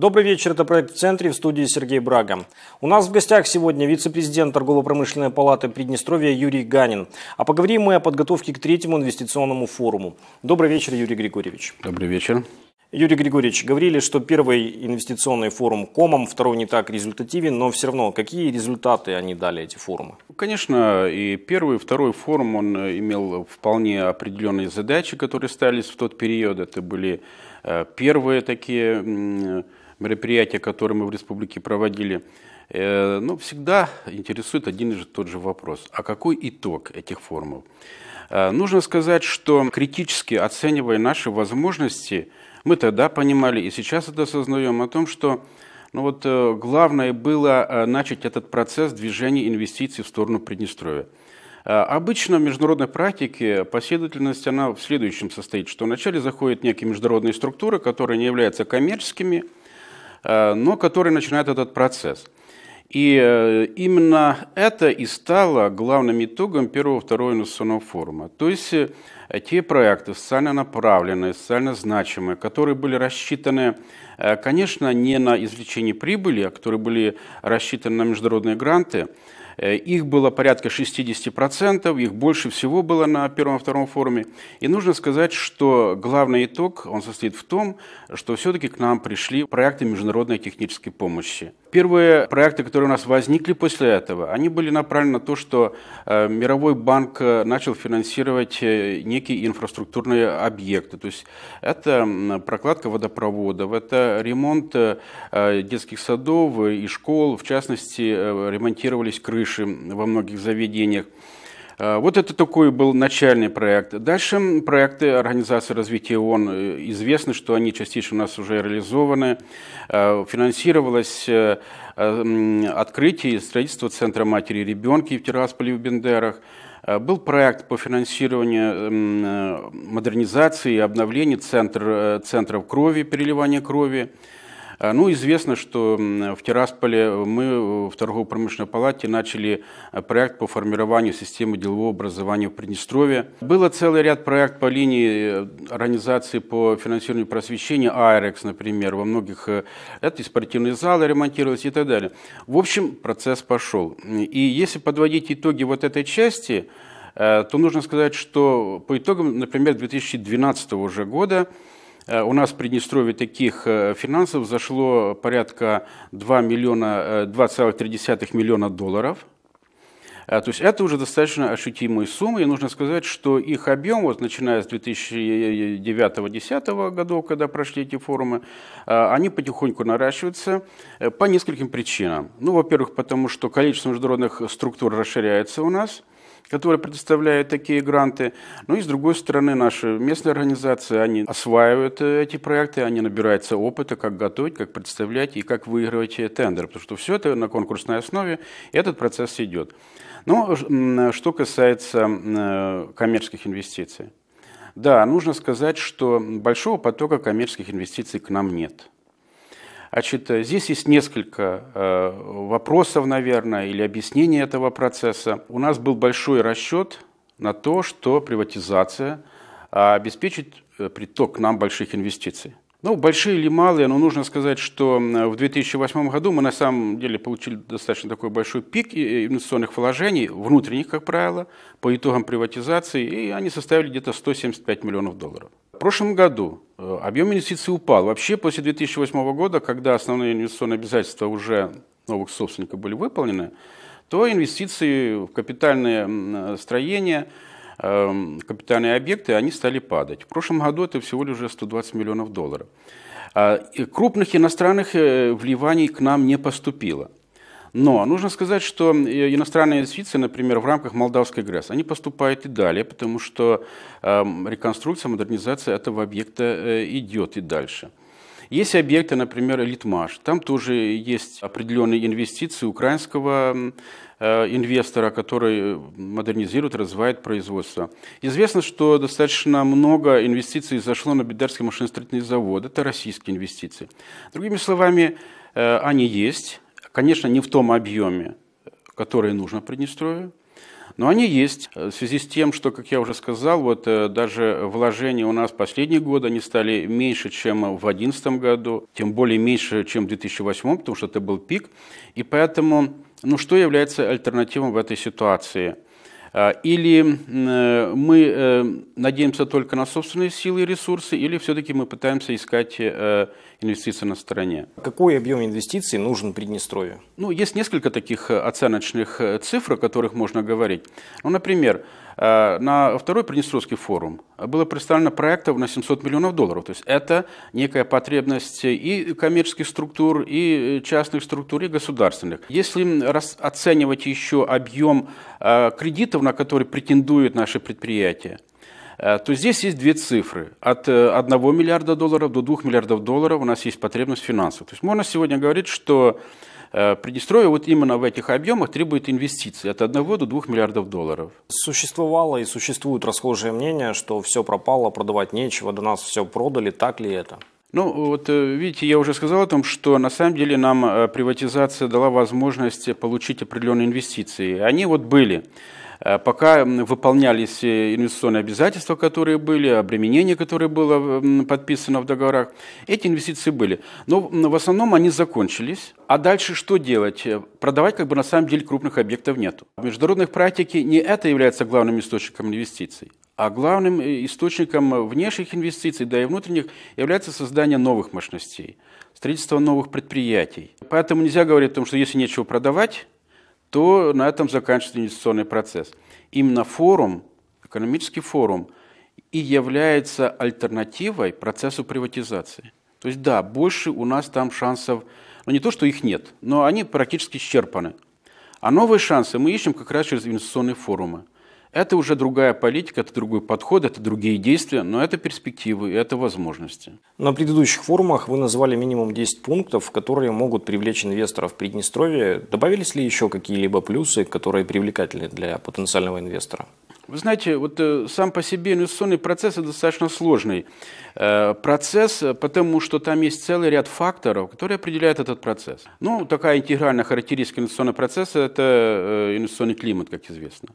Добрый вечер, это проект «В центре» в студии Сергей Брага. У нас в гостях сегодня вице-президент торгово-промышленной палаты Приднестровья Юрий Ганин. А поговорим мы о подготовке к третьему инвестиционному форуму. Добрый вечер, Юрий Григорьевич. Добрый вечер. Юрий Григорьевич, говорили, что первый инвестиционный форум комом, второй не так результативен, но все равно, какие результаты они дали, эти форумы? Конечно, и первый, и второй форум, он э, имел вполне определенные задачи, которые ставились в тот период. Это были э, первые такие мероприятия, которые мы в республике проводили, э, ну, всегда интересует один и тот же вопрос. А какой итог этих форумов? Э, нужно сказать, что критически оценивая наши возможности, мы тогда понимали и сейчас это осознаем о том, что ну вот, э, главное было э, начать этот процесс движения инвестиций в сторону Приднестровья. Э, обычно в международной практике последовательность она в следующем состоит, что вначале заходят некие международные структуры, которые не являются коммерческими, Э, но который начинает этот процесс. И э, именно это и стало главным итогом первого-второго инвестиционного форума. То есть э, те проекты социально направленные, социально значимые, которые были рассчитаны, конечно, не на извлечение прибыли, а которые были рассчитаны на международные гранты, Э, их было порядка 60%, их больше всего было на первом-втором форуме. И нужно сказать, что главный итог, он состоит в том, что все-таки к нам пришли проекты международной технической помощи. Первые проекты, которые у нас возникли после этого, они были направлены на то, что э, Мировой банк э, начал финансировать э, некие инфраструктурные объекты. То есть это прокладка водопроводов, это ремонт детских садов и школ, в частности, ремонтировались крыши во многих заведениях. Э, вот это такой был начальный проект. Дальше проекты Организации развития ООН э, известны, что они частично у нас уже реализованы. Э, финансировалось открытие и строительство Центра матери и ребенка в Тирасполе в Бендерах. Был проект по финансированию модернизации и обновления центр, центров крови, переливания крови. А, ну, известно, что в Тирасполе мы в торгово-промышленной палате начали а, проект по формированию системы делового образования в Приднестровье. Было целый ряд проектов по линии э, организации по финансированию просвещения, АРЭКС, например, во многих, э, это и спортивные залы ремонтировались и так далее. В общем, процесс пошел. И если подводить итоги вот этой части, э, то нужно сказать, что по итогам, например, 2012 уже года Э, у нас в Приднестровье таких э, финансов зашло порядка 2 миллиона, 2,3 э, миллиона долларов. То есть это уже достаточно ощутимые суммы, и нужно сказать, что их объем, вот начиная с 2009-2010 годов, когда прошли эти форумы, они потихоньку наращиваются по нескольким причинам. Ну, во-первых, потому что количество международных структур расширяется у нас – которые предоставляют такие гранты. Ну и с другой стороны, наши местные организации, они осваивают э, эти проекты, они набираются опыта, как готовить, как представлять и как выигрывать э, тендер. Потому что все это на конкурсной основе, этот процесс идет. Но ну, что касается э, коммерческих инвестиций. Да, нужно сказать, что большого потока коммерческих инвестиций к нам нет. Значит, здесь есть несколько э, вопросов, наверное, или объяснений этого процесса. У нас был большой расчет на то, что приватизация а, обеспечит э, приток к нам больших инвестиций. Ну, большие или малые, но нужно сказать, что в 2008 году мы на самом деле получили достаточно такой большой пик инвестиционных вложений, внутренних, как правило, по итогам приватизации, и они составили где-то 175 миллионов долларов. В прошлом году э, объем инвестиций упал. Вообще после 2008 года, когда основные инвестиционные обязательства уже новых собственников были выполнены, то инвестиции в капитальное э, строение – Эм, капитальные объекты, они стали падать. В прошлом году это всего лишь 120 миллионов долларов. А, крупных иностранных э, вливаний к нам не поступило. Но нужно сказать, что иностранные инвестиции, например, в рамках Молдавской ГРЭС, они поступают и далее, потому что эм, реконструкция, модернизация этого объекта э, идет и дальше. Есть объекты, например, Литмаш. Там тоже есть определенные инвестиции украинского Э, инвестора, который э, модернизирует, развивает производство. Известно, что достаточно много инвестиций зашло на Бедарский машиностроительный завод. Это российские инвестиции. Другими словами, э, они есть. Конечно, не в том объеме, который нужно Приднестровью, но они есть. В связи с тем, что, как я уже сказал, вот даже вложения у нас последние годы, они стали меньше, чем в 2011 году, тем более меньше, чем в 2008, потому что это был пик. И поэтому ну, что является альтернативой в этой ситуации? А, или э, мы э, надеемся только на собственные силы и ресурсы, или все-таки мы пытаемся искать э, инвестиций на стороне. Какой объем инвестиций нужен Приднестровью? Ну, есть несколько таких э, оценочных э, цифр, о которых можно говорить. Ну, например, э, на второй Приднестровский форум было представлено проектов на 700 миллионов долларов. То есть это некая потребность и коммерческих структур, и частных структур, и государственных. Если оценивать еще объем кредитов, на которые претендуют наши предприятия, Э, то здесь есть две цифры. От 1 э, миллиарда долларов до 2 миллиардов долларов у нас есть потребность финансов. То есть можно сегодня говорить, что э, Приднестровье вот именно в этих объемах требует инвестиций от 1 до 2 миллиардов долларов. Существовало и существует расхожее мнение, что все пропало, продавать нечего, до нас все продали, так ли это? Ну, вот видите, я уже сказал о том, что на самом деле нам приватизация дала возможность получить определенные инвестиции. Они вот были. Э, пока выполнялись э, инвестиционные обязательства, которые были, обременение, которое было э, подписано в договорах, эти инвестиции были. Но в основном они закончились. А дальше что делать? Продавать как бы на самом деле крупных объектов нет. В международных практике не это является главным источником инвестиций, а главным источником внешних инвестиций, да и внутренних, является создание новых мощностей, строительство новых предприятий. Поэтому нельзя говорить о том, что если нечего продавать, то на этом заканчивается инвестиционный процесс. Именно форум, экономический форум, и является альтернативой процессу приватизации. То есть да, больше у нас там шансов, ну не то, что их нет, но они практически исчерпаны. А новые шансы мы ищем как раз через инвестиционные форумы. Это уже другая политика, это другой подход, это другие действия, но это перспективы, это возможности. На предыдущих форумах вы назвали минимум 10 пунктов, которые могут привлечь инвесторов в Приднестровье. Добавились ли еще какие-либо плюсы, которые привлекательны для потенциального инвестора? Вы знаете, вот э, сам по себе инвестиционный процесс – достаточно сложный э, процесс, э, потому что там есть целый ряд факторов, которые определяют этот процесс. Ну, такая интегральная характеристика инвестиционного процесса – это инвестиционный климат, как известно.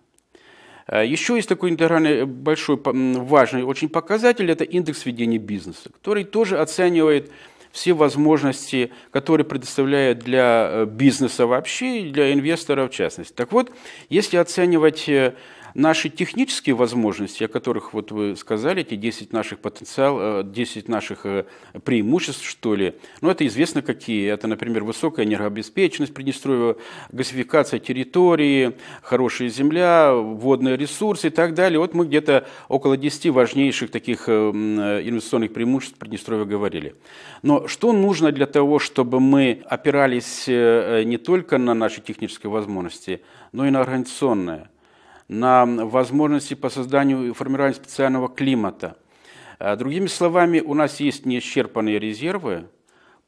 Э, Еще есть такой интегральный э, большой, важный очень показатель – это индекс ведения бизнеса, который тоже оценивает все возможности, которые предоставляет для э, бизнеса вообще и для инвестора в частности. Так вот, если оценивать Наши технические возможности, о которых вот вы сказали, эти 10 наших потенциал, 10 э, наших э, преимуществ, что ли, ну, это известно какие. Это, например, высокая энергообеспеченность Приднестровья, газификация территории, хорошая земля, водные ресурсы и так далее. Вот мы где-то около 10 важнейших таких э, инвестиционных преимуществ Приднестровья говорили. Но что нужно для того, чтобы мы опирались не только на наши технические возможности, но и на организационное? на возможности по созданию и формированию специального климата. Э, другими словами, у нас есть неисчерпанные резервы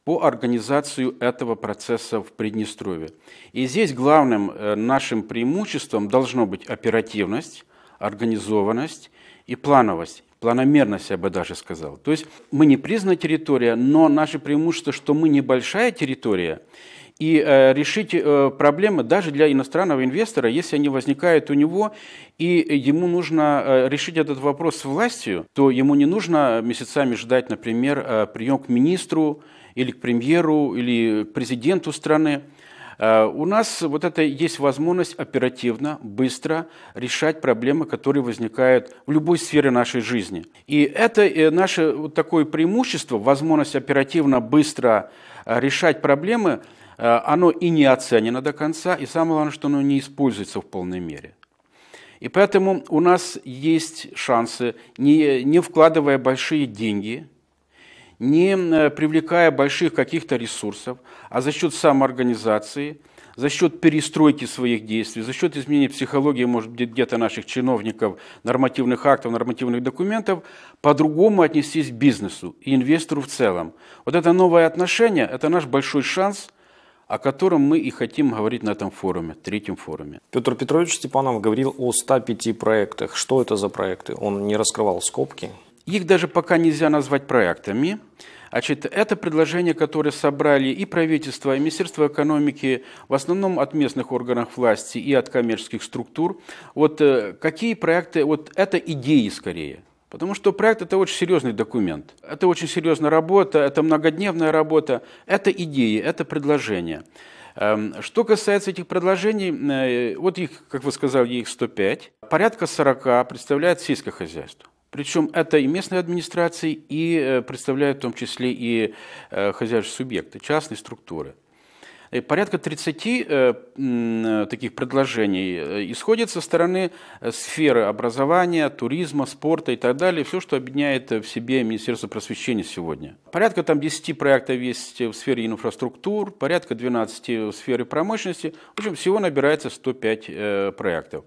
по организации этого процесса в Приднестровье. И здесь главным э, нашим преимуществом должно быть оперативность, организованность и плановость. Планомерность, я бы даже сказал. То есть мы не признана территория, но наше преимущество, что мы небольшая территория – и э, решить э, проблемы даже для иностранного инвестора, если они возникают у него, и ему нужно э, решить этот вопрос с властью, то ему не нужно месяцами ждать, например, прием к министру или к премьеру или к президенту страны. У нас вот это есть возможность оперативно, быстро решать проблемы, которые возникают в любой сфере нашей жизни. И это наше вот такое преимущество, возможность оперативно, быстро решать проблемы – Э, оно и не оценено до конца, и самое главное, что оно не используется в полной мере. И поэтому у нас есть шансы, не, не вкладывая большие деньги, не э, привлекая больших каких-то ресурсов, а за счет самоорганизации, за счет перестройки своих действий, за счет изменения психологии, может быть, где-то наших чиновников, нормативных актов, нормативных документов, по-другому отнестись к бизнесу и инвестору в целом. Вот это новое отношение – это наш большой шанс – о котором мы и хотим говорить на этом форуме, третьем форуме. Петр Петрович Степанов говорил о 105 проектах. Что это за проекты? Он не раскрывал скобки? Их даже пока нельзя назвать проектами. Значит, это предложения, которые собрали и правительство, и Министерство экономики, в основном от местных органов власти и от коммерческих структур. Вот э, какие проекты, вот это идеи скорее, Потому что проект – это очень серьезный документ. Это очень серьезная работа, это многодневная работа, это идеи, это предложения. Эм, что касается этих предложений, э, вот их, как вы сказали, их 105. Порядка 40 представляет сельское хозяйство. Причем это и местные администрации, и э, представляют в том числе и э, хозяйственные субъекты, частные структуры. Э, порядка 30 э, э, таких предложений исходит со стороны сферы образования, туризма, спорта и так далее, все, что объединяет в себе Министерство просвещения сегодня. Порядка там 10 проектов есть в сфере инфраструктур, порядка 12 в сфере промышленности. В общем, всего набирается 105 проектов.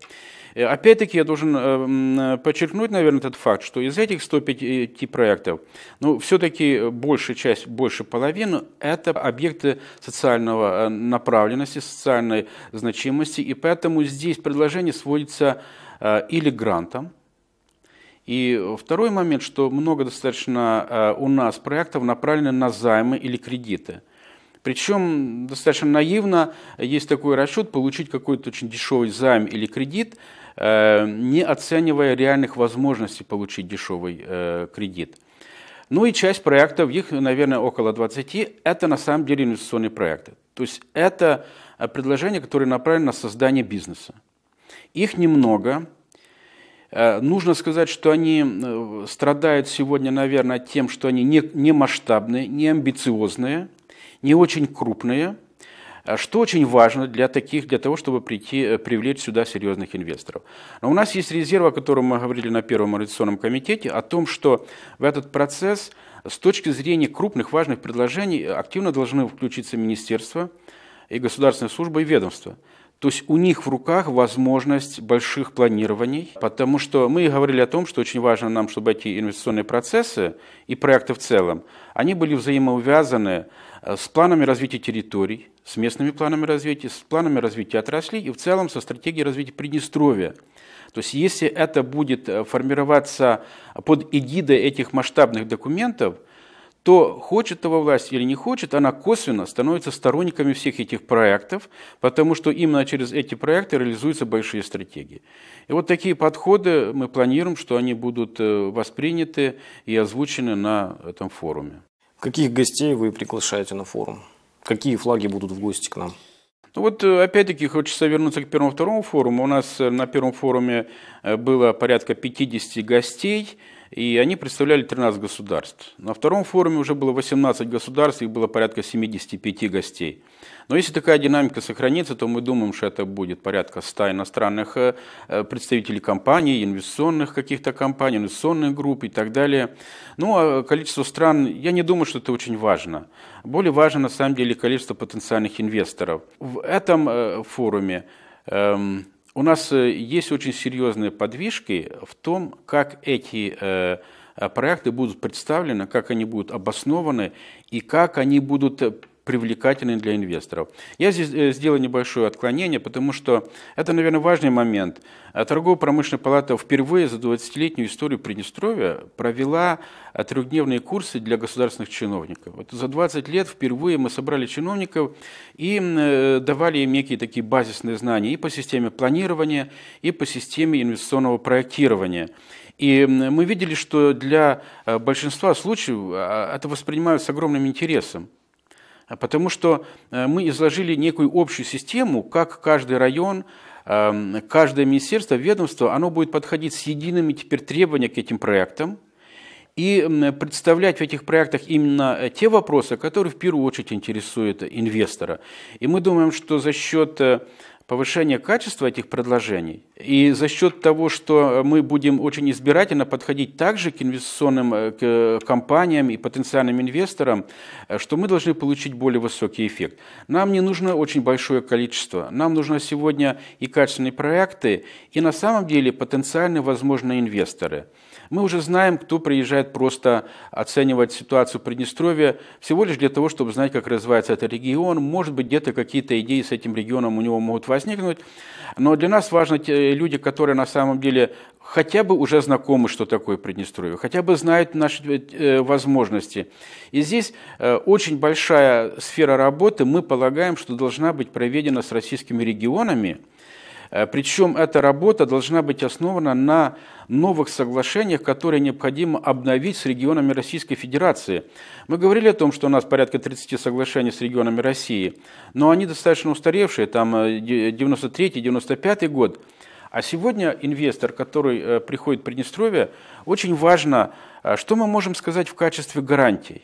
Э, опять-таки я должен э, э, подчеркнуть, наверное, этот факт, что из этих 105 проектов, ну, все-таки большая часть, больше половины, это объекты социального направленности, социальной значимости, и поэтому здесь предложение сводится или грантом, и второй момент, что много достаточно у нас проектов направлено на займы или кредиты. Причем достаточно наивно есть такой расчет получить какой-то очень дешевый займ или кредит – Э, не оценивая реальных возможностей получить дешевый э, кредит. Ну и часть проектов, их, наверное, около 20, это на самом деле инвестиционные проекты. То есть это э, предложения, которые направлены на создание бизнеса. Их немного. Нужно сказать, что они страдают сегодня, наверное, тем, что они не, не масштабные, не амбициозные, не очень крупные – а что очень важно для таких, для того, чтобы прийти, э, привлечь сюда серьезных инвесторов. Но у нас есть резерв, о котором мы говорили на Первом инвестиционном комитете, о том, что в этот процесс с точки зрения крупных важных предложений активно должны включиться министерства и государственные службы и ведомства – то есть у них в руках возможность больших планирований, потому что мы говорили о том, что очень важно нам, чтобы эти инвестиционные процессы и проекты в целом, они были взаимоувязаны э, с планами развития территорий, с местными планами развития, с планами развития отраслей и в целом со стратегией развития Приднестровья. То есть если это будет э, формироваться под эгидой этих масштабных документов – то хочет того власть или не хочет, она косвенно становится сторонниками всех этих проектов, потому что именно через эти проекты реализуются большие стратегии. И вот такие подходы мы планируем, что они будут э, восприняты и озвучены на этом форуме. Каких гостей вы приглашаете на форум? Какие флаги будут в гости к нам? Ну вот э, опять-таки хочется вернуться к первому-второму форуму. У нас э, на первом форуме э, было порядка 50 гостей, и они представляли 13 государств. На втором форуме уже было 18 государств, их было порядка 75 гостей. Но если такая динамика сохранится, то мы думаем, что это будет порядка 100 иностранных э, представителей компаний, инвестиционных каких-то компаний, инвестиционных групп и так далее. Ну, а количество стран, я не думаю, что это очень важно. Более важно, на самом деле, количество потенциальных инвесторов. В этом э, форуме эм, у нас э, есть очень серьезные подвижки в том, как эти проекты будут представлены, как они будут обоснованы и как они будут привлекательной для инвесторов. Я здесь э, сделаю небольшое отклонение, потому что это, наверное, важный момент. Э, Торгово-промышленная палата впервые за 20-летнюю историю Приднестровья провела э, трехдневные курсы для государственных чиновников. Вот за 20 лет впервые мы собрали чиновников и давали им некие такие базисные знания и по системе планирования, и по системе инвестиционного проектирования. И мы видели, что для большинства случаев это воспринимают с огромным интересом. А потому что э, мы изложили некую общую систему, как каждый район, эм, каждое министерство, ведомство, оно будет подходить с едиными теперь требованиями к этим проектам, и представлять в этих проектах именно э, те вопросы, которые в первую очередь интересуют инвестора. И мы думаем, что за счет э, повышение качества этих предложений. И за счет того, что мы будем очень избирательно подходить также к инвестиционным э, к э, компаниям и потенциальным инвесторам, э, что мы должны получить более высокий эффект. Нам не нужно очень большое количество. Нам нужно сегодня и качественные проекты, и на самом деле потенциальные возможные инвесторы. Мы уже знаем, кто приезжает просто оценивать ситуацию в Приднестровье всего лишь для того, чтобы знать, как развивается этот регион. Может быть, где-то какие-то идеи с этим регионом у него могут возникнуть возникнуть. Но для нас важны те э, люди, которые на самом деле хотя бы уже знакомы, что такое Приднестровье, хотя бы знают наши э, э, возможности. И здесь очень большая сфера работы, мы полагаем, что должна быть проведена с российскими регионами, Э, Причем эта работа должна быть основана на новых соглашениях, которые необходимо обновить с регионами Российской Федерации. Мы говорили о том, что у нас порядка 30 соглашений с регионами России, но они достаточно устаревшие, там 93-95 э, год. А сегодня инвестор, который э, приходит в Приднестровье, очень важно, что мы можем сказать в качестве гарантий,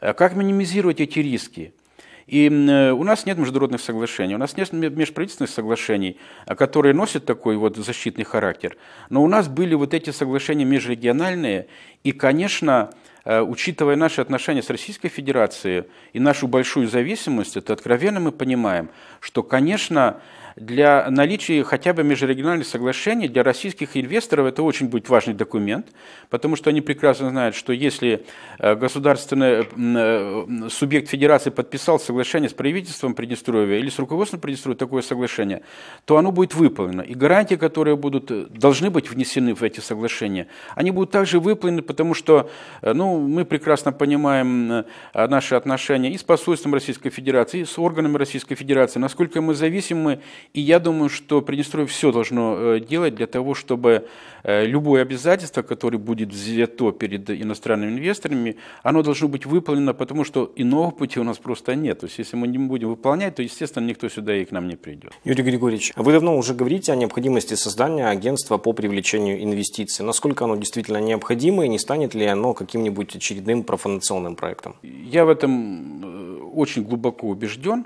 как минимизировать эти риски – и э, у нас нет международных соглашений, у нас нет межправительственных соглашений, а, которые носят такой вот защитный характер. Но у нас были вот эти соглашения межрегиональные, и, конечно, Э, учитывая наши отношения с Российской Федерацией и нашу большую зависимость, это откровенно мы понимаем, что, конечно, для наличия хотя бы межрегиональных соглашений для российских инвесторов это очень будет важный документ, потому что они прекрасно знают, что если э, государственный э, субъект федерации подписал соглашение с правительством Приднестровья или с руководством Приднестровья такое соглашение, то оно будет выполнено. И гарантии, которые будут, должны быть внесены в эти соглашения, они будут также выполнены, потому что ну, мы прекрасно понимаем э, наши отношения и с посольством Российской Федерации, и с органами Российской Федерации, насколько мы зависимы. И я думаю, что Приднестровье все должно э, делать для того, чтобы э, любое обязательство, которое будет взято перед иностранными инвесторами, оно должно быть выполнено, потому что иного пути у нас просто нет. То есть, если мы не будем выполнять, то, естественно, никто сюда и к нам не придет. Юрий Григорьевич, а вы давно уже говорите о необходимости создания агентства по привлечению инвестиций. Насколько оно действительно необходимо и не станет ли оно каким-нибудь каким-нибудь очередным профанационным проектом? Я в этом э, очень глубоко убежден,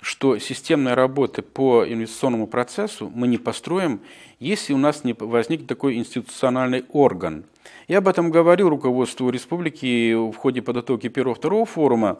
что системной работы по инвестиционному процессу мы не построим, если у нас не возник такой институциональный орган. Я об этом говорю руководству республики в ходе подготовки первого-второго форума,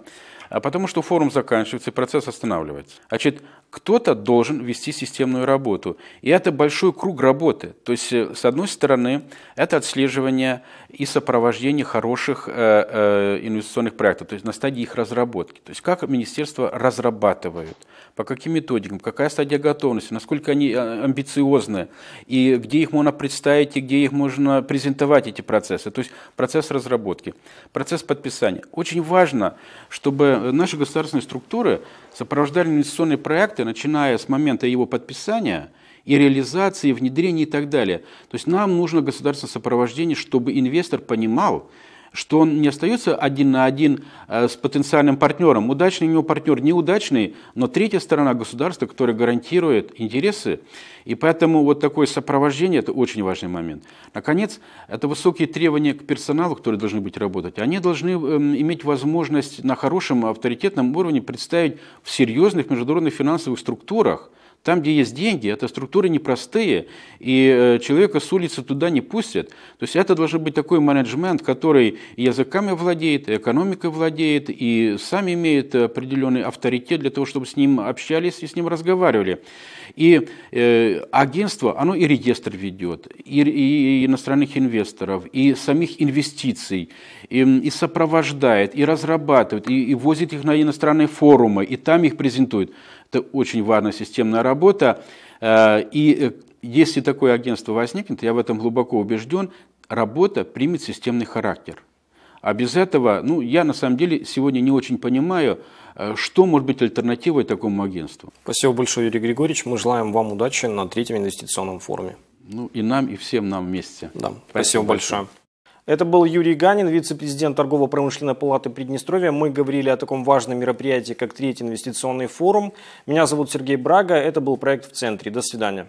а потому что форум заканчивается, и процесс останавливается. Значит, кто-то должен вести системную работу. И это большой круг работы. То есть, э, с одной стороны, это отслеживание и сопровождение хороших э, э, инвестиционных проектов, то есть на стадии их разработки. То есть, как министерство разрабатывает, по каким методикам, какая стадия готовности, насколько они амбициозны, и где их можно представить, и где их можно презентовать, эти процессы. То есть процесс разработки, процесс подписания. Очень важно, чтобы наши государственные структуры сопровождали инвестиционные проекты, начиная с момента его подписания – и реализации, и внедрения и так далее. То есть нам нужно государственное сопровождение, чтобы инвестор понимал, что он не остается один на один э, с потенциальным партнером. Удачный у него партнер, неудачный, но третья сторона государства, которая гарантирует интересы. И поэтому вот такое сопровождение – это очень важный момент. Наконец, это высокие требования к персоналу, которые должны быть работать. Они должны эм, иметь возможность на хорошем авторитетном уровне представить в серьезных международных финансовых структурах – там, где есть деньги, это структуры непростые, и э, человека с улицы туда не пустят. То есть это должен быть такой менеджмент, который и языками владеет, и экономикой владеет, и сам имеет определенный авторитет для того, чтобы с ним общались и с ним разговаривали. И э, агентство, оно и реестр ведет, и, и иностранных инвесторов, и самих инвестиций, и, и сопровождает, и разрабатывает, и, и возит их на иностранные форумы, и там их презентует. Это очень важная системная работа. Э, и э, если такое агентство возникнет, я в этом глубоко убежден, работа примет системный характер. А без этого, ну, я на самом деле сегодня не очень понимаю, э, что может быть альтернативой такому агентству. Спасибо большое, Юрий Григорьевич. Мы желаем вам удачи на третьем инвестиционном форуме. Ну, и нам, и всем нам вместе. Да, спасибо, спасибо большое. Это был Юрий Ганин, вице-президент торгово-промышленной палаты Приднестровья. Мы говорили о таком важном мероприятии, как Третий инвестиционный форум. Меня зовут Сергей Брага. Это был проект «В центре». До свидания.